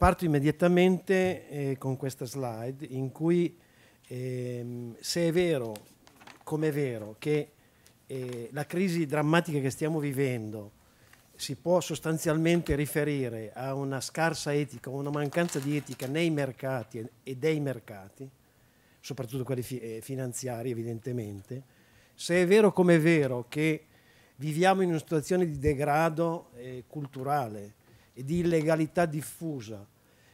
Parto immediatamente eh, con questa slide in cui ehm, se è vero, come è vero, che eh, la crisi drammatica che stiamo vivendo si può sostanzialmente riferire a una scarsa etica, una mancanza di etica nei mercati e dei mercati, soprattutto quelli fi eh, finanziari evidentemente, se è vero come è vero che viviamo in una situazione di degrado eh, culturale, e di illegalità diffusa,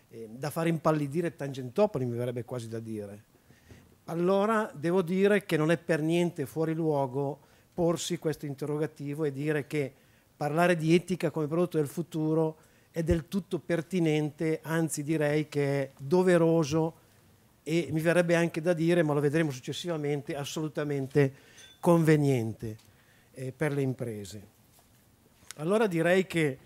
eh, da far impallidire Tangentopoli mi verrebbe quasi da dire, allora devo dire che non è per niente fuori luogo porsi questo interrogativo e dire che parlare di etica come prodotto del futuro è del tutto pertinente, anzi direi che è doveroso e mi verrebbe anche da dire, ma lo vedremo successivamente, assolutamente conveniente eh, per le imprese. Allora direi che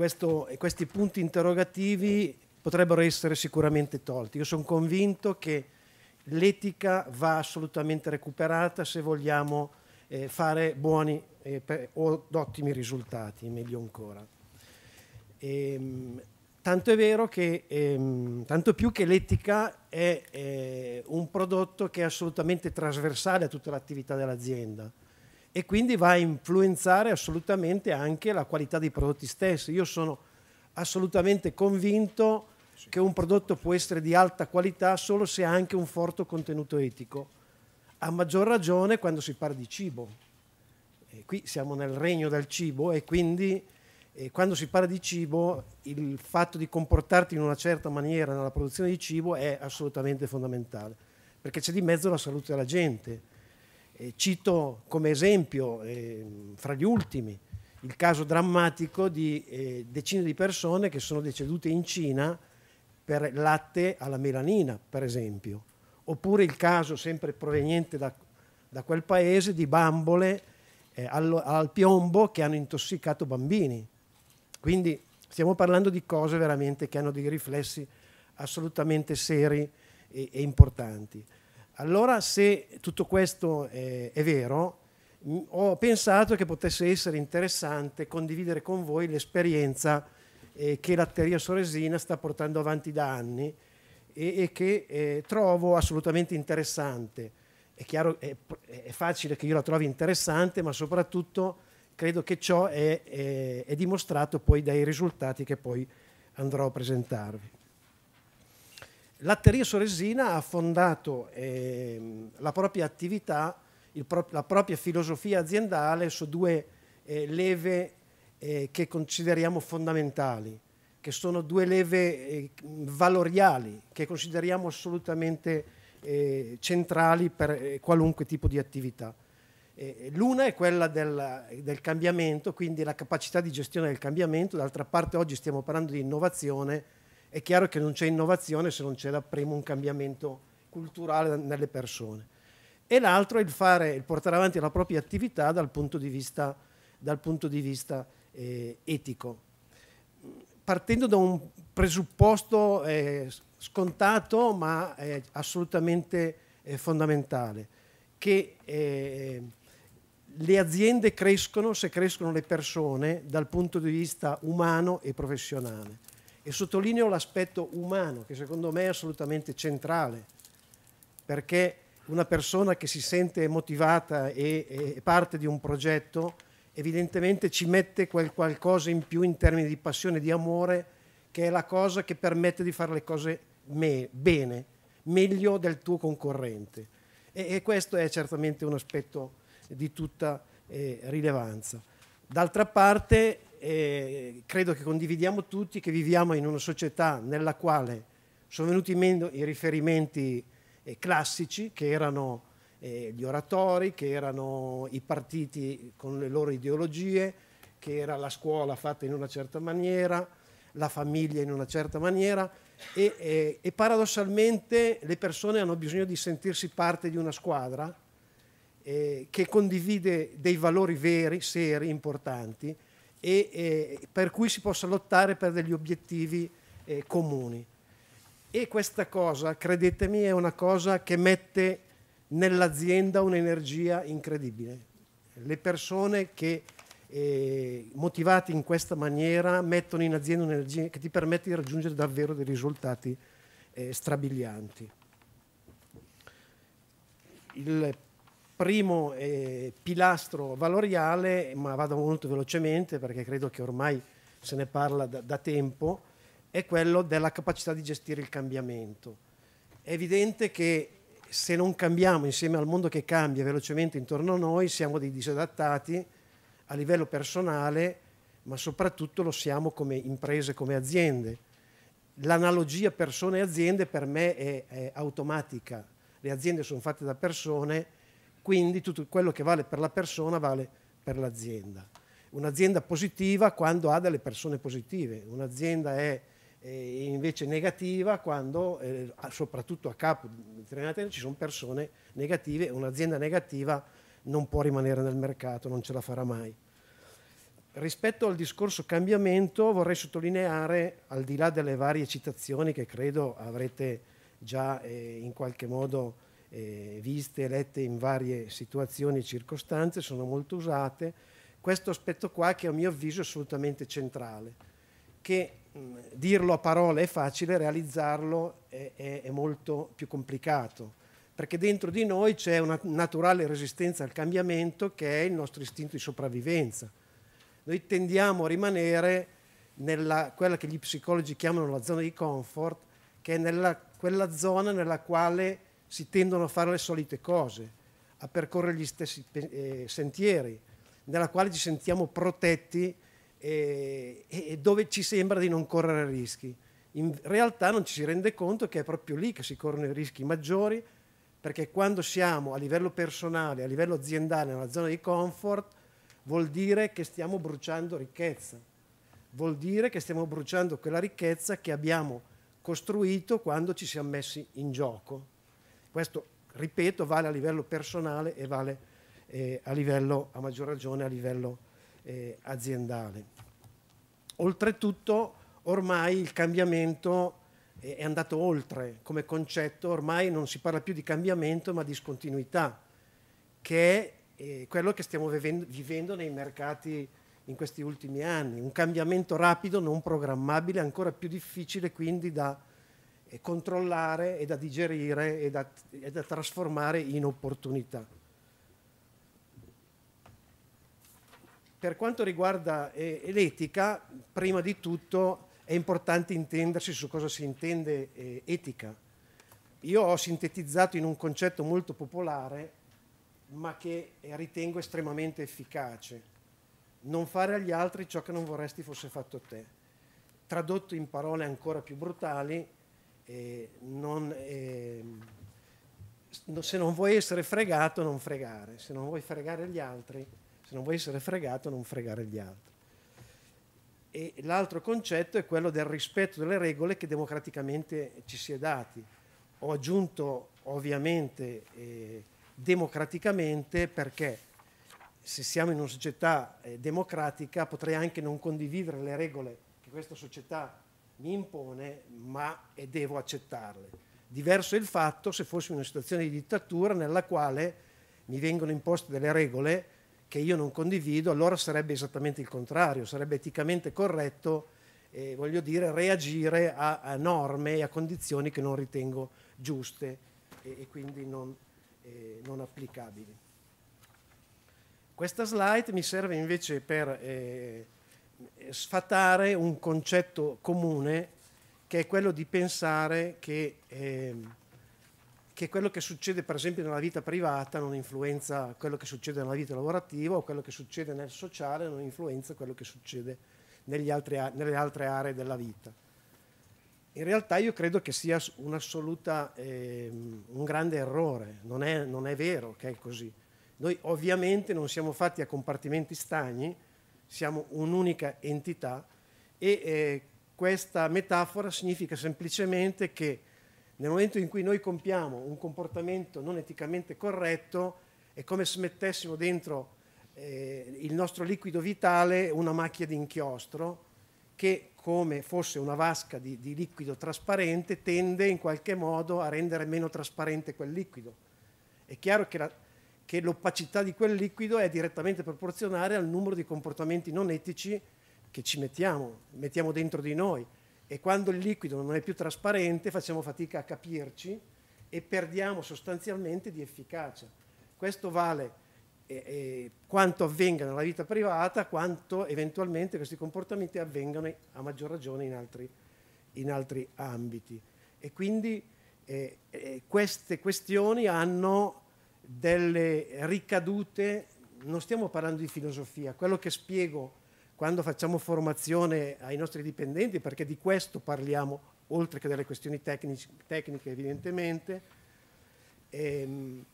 questo, questi punti interrogativi potrebbero essere sicuramente tolti. Io sono convinto che l'etica va assolutamente recuperata se vogliamo eh, fare buoni eh, per, o ottimi risultati, meglio ancora. Ehm, tanto è vero che, ehm, tanto più che l'etica è eh, un prodotto che è assolutamente trasversale a tutta l'attività dell'azienda e quindi va a influenzare assolutamente anche la qualità dei prodotti stessi. Io sono assolutamente convinto che un prodotto può essere di alta qualità solo se ha anche un forte contenuto etico, a maggior ragione quando si parla di cibo. E qui siamo nel regno del cibo e quindi e eh, quando si parla di cibo il fatto di comportarti in una certa maniera nella produzione di cibo è assolutamente fondamentale, perché c'è di mezzo la salute della gente. Eh, cito come esempio, eh, fra gli ultimi, il caso drammatico di eh, decine di persone che sono decedute in Cina per latte alla melanina, per esempio, oppure il caso sempre proveniente da, da quel paese di bambole eh, al, al piombo che hanno intossicato bambini. Quindi stiamo parlando di cose veramente che hanno dei riflessi assolutamente seri e, e importanti. Allora se tutto questo è, è vero, ho pensato che potesse essere interessante condividere con voi l'esperienza eh, che l'Atteria Soresina sta portando avanti da anni e, e che eh, trovo assolutamente interessante. È chiaro, è, è, facile che io la trovi interessante, ma soprattutto credo che ciò è, è dimostrato poi dai risultati che poi andrò a presentarvi. Latteria Soresina ha fondato eh, la propria attività, pro la propria filosofia aziendale su due eh, leve eh, che consideriamo fondamentali, che sono due leve eh, valoriali che consideriamo assolutamente eh, centrali per eh, qualunque tipo di attività. L'una è quella del, del cambiamento, quindi la capacità di gestione del cambiamento, d'altra parte oggi stiamo parlando di innovazione, è chiaro che non c'è innovazione se non c'è da primo un cambiamento culturale nelle persone. E l'altro è il, fare, il portare avanti la propria attività dal punto di vista, punto di vista eh, etico. Partendo da un presupposto eh, scontato ma eh, assolutamente eh, fondamentale, che eh, le aziende crescono se crescono le persone dal punto di vista umano e professionale. E sottolineo l'aspetto umano, che secondo me è assolutamente centrale, perché una persona che si sente motivata e, e parte di un progetto, evidentemente ci mette quel qualcosa in più in termini di passione, di amore, che è la cosa che permette di fare le cose me, bene, meglio del tuo concorrente. E, e, questo è certamente un aspetto di tutta eh, rilevanza. D'altra parte eh, credo che condividiamo tutti che viviamo in una società nella quale sono venuti meno i riferimenti eh, classici che erano eh, gli oratori, che erano i partiti con le loro ideologie, che era la scuola fatta in una certa maniera, la famiglia in una certa maniera e, e, e paradossalmente le persone hanno bisogno di sentirsi parte di una squadra eh, che condivide dei valori veri, seri, importanti e eh, per cui si possa lottare per degli obiettivi eh, comuni. E questa cosa, credetemi, è una cosa che mette nell'azienda un'energia incredibile. Le persone che eh, motivate in questa maniera mettono in azienda un'energia che ti permette di raggiungere davvero dei risultati eh, strabilianti. Il primo eh, pilastro valoriale, ma vado molto velocemente perché credo che ormai se ne parla da, da tempo, è quello della capacità di gestire il cambiamento. È evidente che se non cambiamo insieme al mondo che cambia velocemente intorno a noi, siamo dei disadattati a livello personale, ma soprattutto lo siamo come imprese, come aziende. L'analogia persone aziende per me è, è automatica. Le aziende sono fatte da persone, quindi tutto quello che vale per la persona vale per l'azienda. Un'azienda positiva quando ha delle persone positive, un'azienda è eh, invece negativa quando eh, soprattutto a capo di Trenitalia ci sono persone negative, un'azienda negativa non può rimanere nel mercato, non ce la farà mai. Rispetto al discorso cambiamento vorrei sottolineare, al di là delle varie citazioni che credo avrete già eh, in qualche modo eh, viste, lette in varie situazioni e circostanze, sono molto usate. Questo aspetto qua che a mio avviso è assolutamente centrale, che mh, mm, dirlo a parole è facile, realizzarlo è, è, è molto più complicato, perché dentro di noi c'è una naturale resistenza al cambiamento che è il nostro istinto di sopravvivenza. Noi tendiamo a rimanere nella quella che gli psicologi chiamano la zona di comfort, che è nella, quella zona nella quale si tendono a fare le solite cose, a percorrere gli stessi eh, sentieri, nella quale ci sentiamo protetti eh, e, e, dove ci sembra di non correre rischi. In realtà non ci si rende conto che è proprio lì che si corrono i rischi maggiori, perché quando siamo a livello personale, a livello aziendale, nella zona di comfort, vuol dire che stiamo bruciando ricchezza, vuol dire che stiamo bruciando quella ricchezza che abbiamo costruito quando ci siamo messi in gioco. Questo, ripeto, vale a livello personale e vale eh, a, livello, a maggior ragione a livello eh, aziendale. Oltretutto, ormai il cambiamento è andato oltre come concetto, ormai non si parla più di cambiamento ma di scontinuità, che è eh, quello che stiamo vivendo nei mercati in questi ultimi anni, un cambiamento rapido, non programmabile, ancora più difficile quindi da controllare e da digerire e da, e da trasformare in opportunità. Per quanto riguarda eh, l'etica, prima di tutto è importante intendersi su cosa si intende eh, etica. Io ho sintetizzato in un concetto molto popolare, ma che ritengo estremamente efficace. Non fare agli altri ciò che non vorresti fosse fatto a te. Tradotto in parole ancora più brutali, eh, non, eh, se non vuoi essere fregato non fregare, se non vuoi fregare gli altri, se non vuoi essere fregato non fregare gli altri. E l'altro concetto è quello del rispetto delle regole che democraticamente ci si è dati. Ho aggiunto ovviamente eh, democraticamente perché se siamo in una società eh, democratica potrei anche non condividere le regole che questa società mi impone, ma e devo accettarle. Diverso è il fatto se fossi in una situazione di dittatura nella quale mi vengono imposte delle regole che io non condivido, allora sarebbe esattamente il contrario, sarebbe eticamente corretto, eh, voglio dire, reagire a, a, norme e a condizioni che non ritengo giuste e, e quindi non, eh, non, applicabili. Questa slide mi serve invece per... Eh, sfatare un concetto comune che è quello di pensare che, eh, che, quello che succede per esempio nella vita privata non influenza quello che succede nella vita lavorativa o quello che succede nel sociale non influenza quello che succede altri, nelle altre aree della vita. In realtà io credo che sia un assoluta, eh, un grande errore, non è, non è vero che è così. Noi ovviamente non siamo fatti a compartimenti stagni, siamo un'unica entità e eh, questa metafora significa semplicemente che nel momento in cui noi compiamo un comportamento non eticamente corretto è come se mettessimo dentro eh, il nostro liquido vitale una macchia di inchiostro che come fosse una vasca di, di, liquido trasparente tende in qualche modo a rendere meno trasparente quel liquido. È chiaro che la, che l'opacità di quel liquido è direttamente proporzionale al numero di comportamenti non etici che ci mettiamo, mettiamo dentro di noi. E quando il liquido non è più trasparente facciamo fatica a capirci e perdiamo sostanzialmente di efficacia. Questo vale eh, eh, quanto avvenga nella vita privata, quanto eventualmente questi comportamenti avvengano a maggior ragione in altri, in altri ambiti. E quindi eh, eh queste questioni hanno delle ricadute, non stiamo parlando di filosofia, quello che spiego quando facciamo formazione ai nostri dipendenti, perché di questo parliamo, oltre che delle questioni tecnici, tecniche evidentemente, ehm,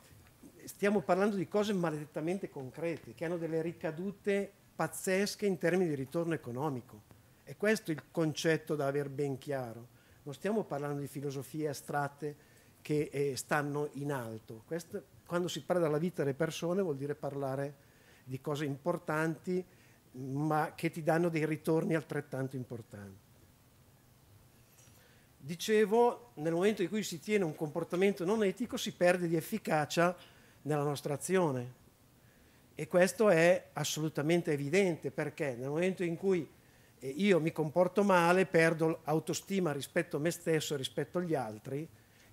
stiamo parlando di cose maledettamente concrete, che hanno delle ricadute pazzesche in termini di ritorno economico. E questo è il concetto da aver ben chiaro. Non stiamo parlando di filosofie astratte che eh, stanno in alto. Questo quando si parla della vita delle persone vuol dire parlare di cose importanti ma che ti danno dei ritorni altrettanto importanti. Dicevo, nel momento in cui si tiene un comportamento non etico si perde di efficacia nella nostra azione e questo è assolutamente evidente perché nel momento in cui eh, io mi comporto male perdo autostima rispetto a me stesso e rispetto agli altri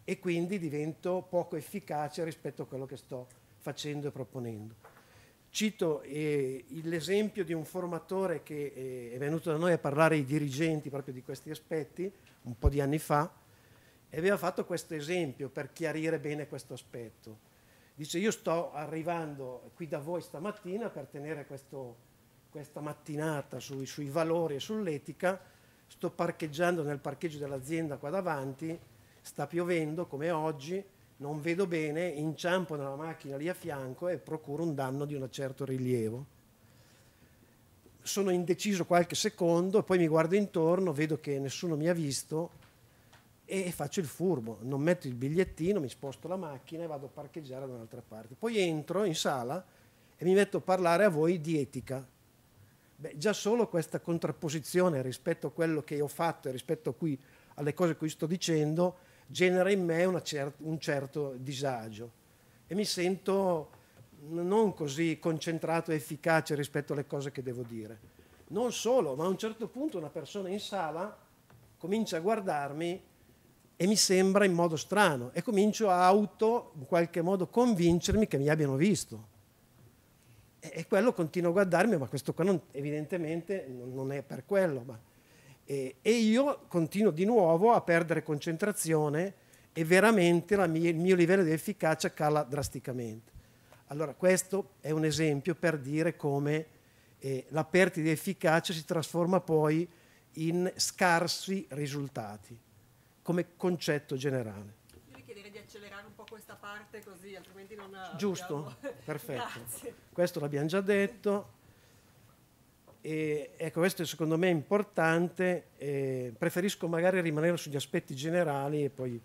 e quindi divento poco efficace rispetto a quello che sto facendo e proponendo. Cito eh, l'esempio di un formatore che eh, è venuto da noi a parlare ai dirigenti proprio di questi aspetti un po' di anni fa e aveva fatto questo esempio per chiarire bene questo aspetto. Dice io sto arrivando qui da voi stamattina per tenere questo, questa mattinata sui, sui valori e sull'etica, sto parcheggiando nel parcheggio dell'azienda qua davanti sta piovendo come oggi, non vedo bene, inciampo nella macchina lì a fianco e procuro un danno di un certo rilievo. Sono indeciso qualche secondo, poi mi guardo intorno, vedo che nessuno mi ha visto e faccio il furbo, non metto il bigliettino, mi sposto la macchina e vado a parcheggiare da un'altra parte. Poi entro in sala e mi metto a parlare a voi di etica. Beh, già solo questa contrapposizione rispetto a quello che ho fatto e rispetto qui, alle cose che sto dicendo genera in me cer un certo disagio e mi sento non così concentrato e efficace rispetto alle cose che devo dire. Non solo, ma a un certo punto una persona in sala comincia a guardarmi e mi sembra in modo strano e comincio a auto in qualche modo convincermi che mi abbiano visto. E, quello continua a guardarmi, ma questo qua non, evidentemente non, non è per quello. Ma e, e, io continuo di nuovo a perdere concentrazione e veramente mia, il mio livello di efficacia cala drasticamente. Allora questo è un esempio per dire come eh, la perdita di efficacia si trasforma poi in scarsi risultati come concetto generale. Io vi di accelerare un po' questa parte così, altrimenti non... Giusto, abbiamo... perfetto. Questo l'abbiamo già detto. E, ecco, questo secondo me importante, eh, preferisco magari rimanere sugli aspetti generali e poi...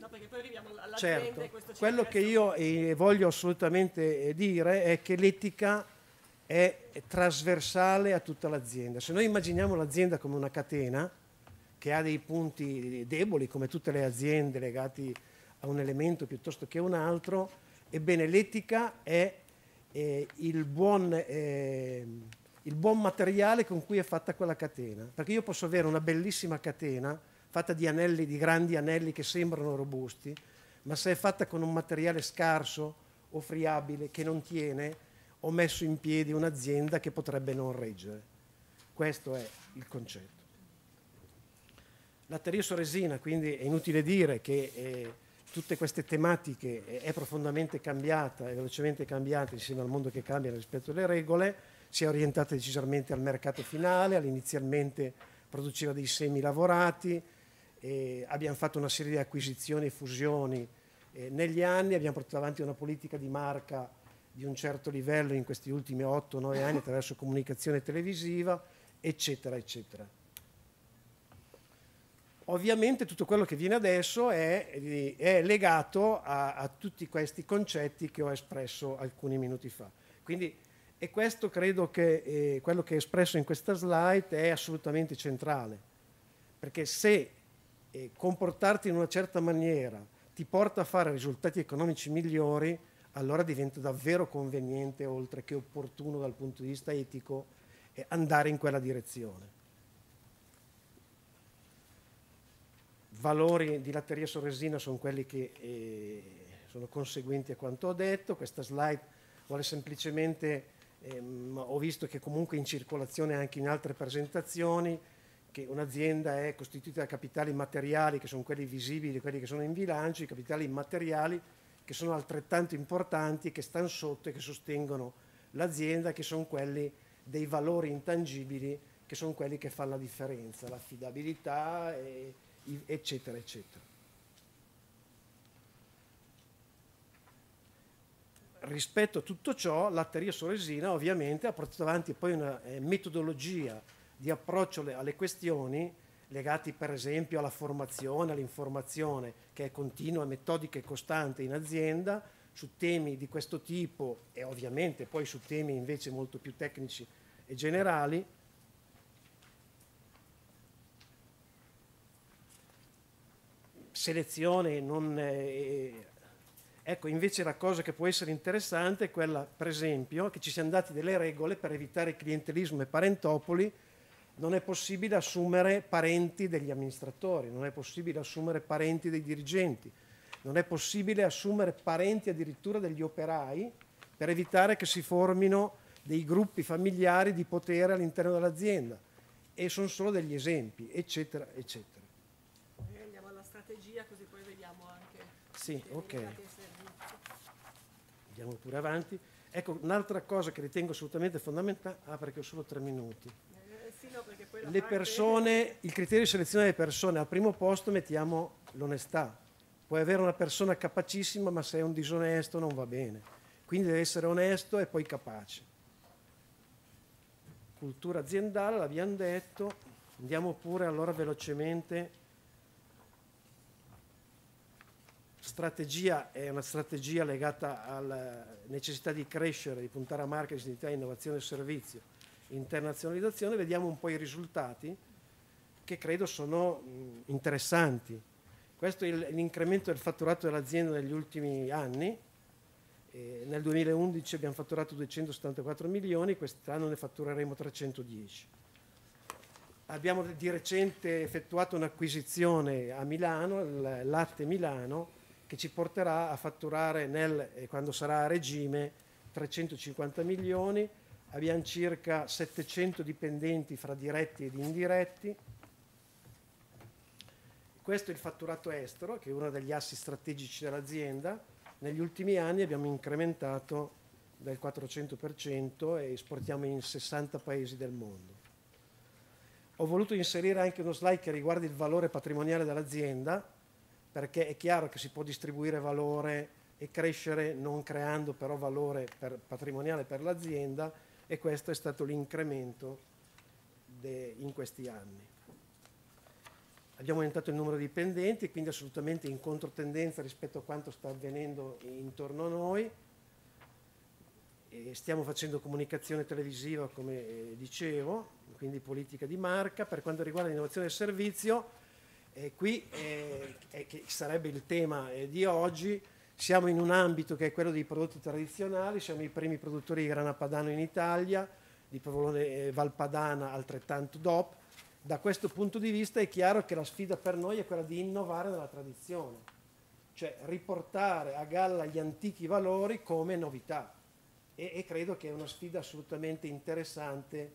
No, perché poi arriviamo alla certo. Quello che io voglio assolutamente eh, dire è che l'etica è trasversale a tutta l'azienda. Se noi immaginiamo l'azienda come una catena che ha dei punti deboli, come tutte le aziende legati a un elemento piuttosto che un altro, ebbene l'etica è eh, il buon ehm, il buon materiale con cui è fatta quella catena. Perché io posso avere una bellissima catena fatta di anelli, di grandi anelli che sembrano robusti, ma se è fatta con un materiale scarso o friabile che non tiene, ho messo in piedi un'azienda che potrebbe non reggere. Questo è il concetto. La teriosoresina, quindi è inutile dire che eh, tutte queste tematiche eh, è profondamente cambiata, è velocemente cambiata insieme al mondo che cambia rispetto alle regole, si è orientata decisamente al mercato finale, all'inizialmente produceva dei semi lavorati, abbiamo fatto una serie di acquisizioni e fusioni eh, negli anni, abbiamo portato avanti una politica di marca di un certo livello in questi ultimi 8-9 anni attraverso comunicazione televisiva, eccetera, eccetera. Ovviamente tutto quello che viene adesso è, è legato a, a tutti questi concetti che ho espresso alcuni minuti fa. Quindi e questo credo che eh, quello che è espresso in questa slide è assolutamente centrale, perché se eh, comportarti in una certa maniera ti porta a fare risultati economici migliori, allora diventa davvero conveniente, oltre che opportuno dal punto di vista etico, eh, andare in quella direzione. Valori di latteria sorresina sono quelli che eh, sono conseguenti a quanto ho detto, questa slide vuole semplicemente ehm, ho visto che comunque in circolazione anche in altre presentazioni che un'azienda è costituita da capitali materiali che sono quelli visibili, quelli che sono in bilancio, i capitali immateriali che sono altrettanto importanti, che stanno sotto e che sostengono l'azienda, che sono quelli dei valori intangibili, che sono quelli che fanno la differenza, l'affidabilità, eccetera, eccetera. rispetto a tutto ciò, Latteria Soresina ovviamente ha portato avanti poi una eh, metodologia di approccio le, alle questioni legati per esempio alla formazione, all'informazione che è continua, metodica e costante in azienda su temi di questo tipo e ovviamente poi su temi invece molto più tecnici e generali. Selezione non, eh, Ecco, invece la cosa che può essere interessante è quella, per esempio, che ci siano date delle regole per evitare clientelismo e parentopoli. Non è possibile assumere parenti degli amministratori, non è possibile assumere parenti dei dirigenti, non è possibile assumere parenti addirittura degli operai per evitare che si formino dei gruppi familiari di potere all'interno dell'azienda. E sono solo degli esempi, eccetera, eccetera strategia così poi vediamo anche sì, ok. Andiamo pure avanti. Ecco, un'altra cosa che ritengo assolutamente fondamentale, ah perché ho solo tre minuti. Eh, sì, no, le persone, il criterio di selezione delle persone, al primo posto mettiamo l'onestà. Puoi avere una persona capacissima, ma se è un disonesto non va bene. Quindi deve essere onesto e poi capace. Cultura aziendale, l'abbiamo detto. Andiamo pure allora velocemente strategia è una strategia legata alla eh, necessità di crescere, di puntare a marketing, identità, innovazione e servizio, internazionalizzazione, vediamo un po' i risultati che credo sono interessanti. Questo è l'incremento del fatturato dell'azienda negli ultimi anni. Eh, nel 2011 abbiamo fatturato 274 milioni, quest'anno ne fattureremo 310. Abbiamo di recente effettuato un'acquisizione a Milano, il Latte Milano, che ci porterà a fatturare nel, quando sarà a regime 350 milioni, abbiamo circa 700 dipendenti fra diretti ed indiretti. Questo è il fatturato estero, che è uno degli assi strategici dell'azienda. Negli ultimi anni abbiamo incrementato del 400% e esportiamo in 60 paesi del mondo. Ho voluto inserire anche uno slide che riguarda il valore patrimoniale dell'azienda, perché è chiaro che si può distribuire valore e crescere non creando però valore per patrimoniale per l'azienda e questo è stato l'incremento in questi anni. Abbiamo aumentato il numero di dipendenti, quindi assolutamente in controtendenza rispetto a quanto sta avvenendo intorno a noi. E stiamo facendo comunicazione televisiva, come eh, dicevo, quindi politica di marca. Per quanto riguarda l'innovazione del servizio, e qui eh, che sarebbe il tema eh, di oggi. Siamo in un ambito che è quello dei prodotti tradizionali, siamo i primi produttori di grana padano in Italia, di provolone eh, valpadana altrettanto DOP. Da questo punto di vista è chiaro che la sfida per noi è quella di innovare nella tradizione, cioè riportare a galla gli antichi valori come novità. E, e credo che è una sfida assolutamente interessante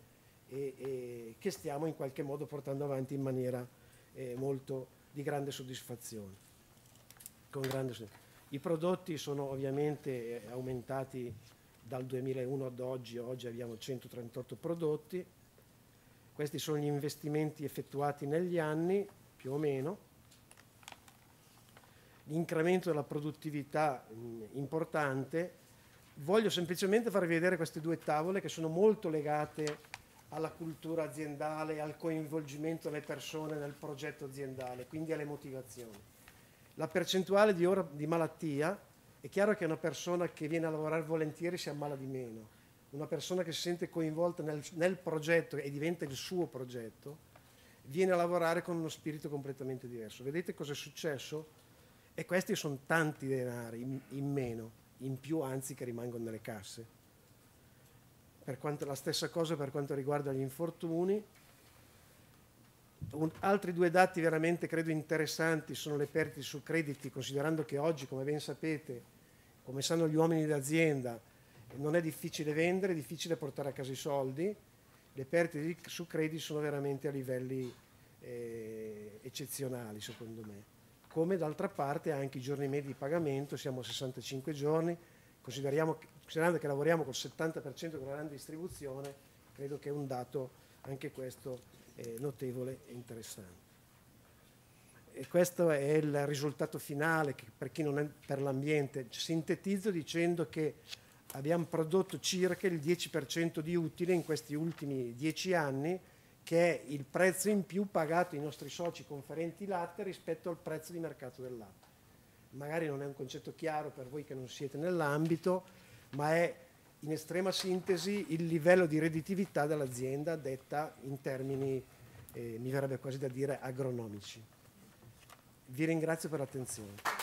e, e che stiamo in qualche modo portando avanti in maniera eh, molto, di grande soddisfazione. Con Grande soddisfazione. I prodotti sono ovviamente eh, aumentati dal 2001 ad oggi, oggi abbiamo 138 prodotti, questi sono gli investimenti effettuati negli anni, più o meno, l'incremento della produttività mh, mm, importante. Voglio semplicemente farvi vedere queste due tavole che sono molto legate alla cultura aziendale, al coinvolgimento delle persone nel progetto aziendale, quindi alle motivazioni. La percentuale di ora di malattia è chiaro che una persona che viene a lavorare volentieri si ammala di meno, una persona che si sente coinvolta nel, nel progetto e diventa il suo progetto, viene a lavorare con uno spirito completamente diverso. Vedete cosa è successo? E questi sono tanti denari in, in meno, in più anzi che rimangono nelle casse quanto, la stessa cosa per quanto riguarda gli infortuni. Un, altri due dati veramente credo interessanti sono le perdite su crediti, considerando che oggi, come ben sapete, come sanno gli uomini d'azienda, non è difficile vendere, è difficile portare a casa i soldi, le perdite su crediti sono veramente a livelli eh, eccezionali secondo me. Come d'altra parte anche i giorni medi di pagamento, siamo a 65 giorni, consideriamo considerando che lavoriamo col 70% con la grande distribuzione, credo che è un dato anche questo eh, notevole e interessante. E questo è il risultato finale che per chi non è per l'ambiente. Sintetizzo dicendo che abbiamo prodotto circa il 10% di utile in questi ultimi 10 anni, che è il prezzo in più pagato ai nostri soci conferenti latte rispetto al prezzo di mercato del latte. Magari non è un concetto chiaro per voi che non siete nell'ambito, ma è in estrema sintesi il livello di redditività dell'azienda detta in termini, eh, mi verrebbe quasi da dire, agronomici. Vi ringrazio per l'attenzione.